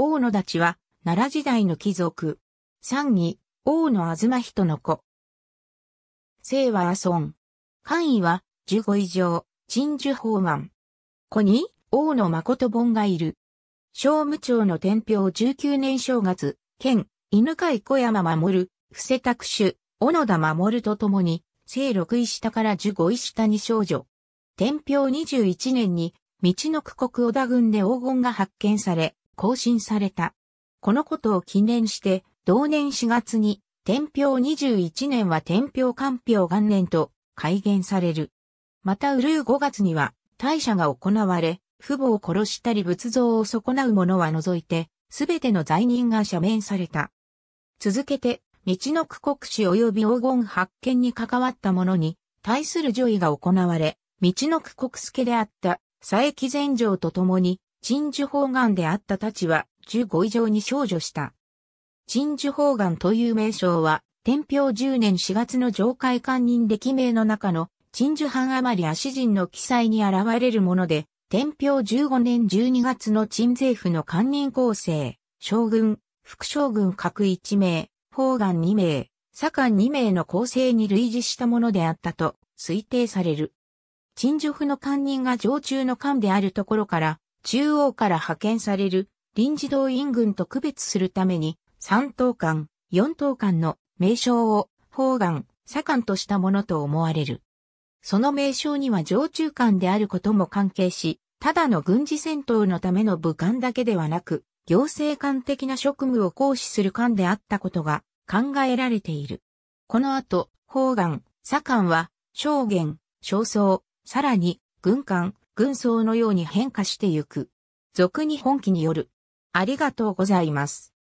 大野立は、奈良時代の貴族。三義、大野東人の子。姓は阿孫。官位は、十五以上、陳樹法案。子に、大野誠本がいる。商務庁の天平19年正月、県、犬飼小山守、布施拓主、小野田守とともに、聖六位下から十五位下に少女。天平21年に、道の区国小田郡で黄金が発見され、更新された。このことを記念して、同年4月に、天平21年は天平官平元年と改元される。また、うるう5月には、大社が行われ、父母を殺したり仏像を損なう者は除いて、すべての罪人が赦免された。続けて、道の区国史及び黄金発見に関わった者に、対する除位が行われ、道の区国助であった佐伯禅城と共に、陳樹方眼であったたちは15以上に少女した。陳樹方眼という名称は、天平10年4月の上海官人歴名の中の陳樹藩余り足人の記載に現れるもので、天平15年12月の陳政府の官人構成、将軍、副将軍各1名、方眼2名、左官2名の構成に類似したものであったと推定される。陳樹府の官人が常駐の官であるところから、中央から派遣される臨時動員軍と区別するために、三等間、四等間の名称を、方眼、左官としたものと思われる。その名称には常駐艦であることも関係し、ただの軍事戦闘のための武官だけではなく、行政官的な職務を行使する官であったことが考えられている。この後、方眼、左官は、将元、将僧、さらに、軍官、軍曹のように変化してゆく。俗に本気による。ありがとうございます。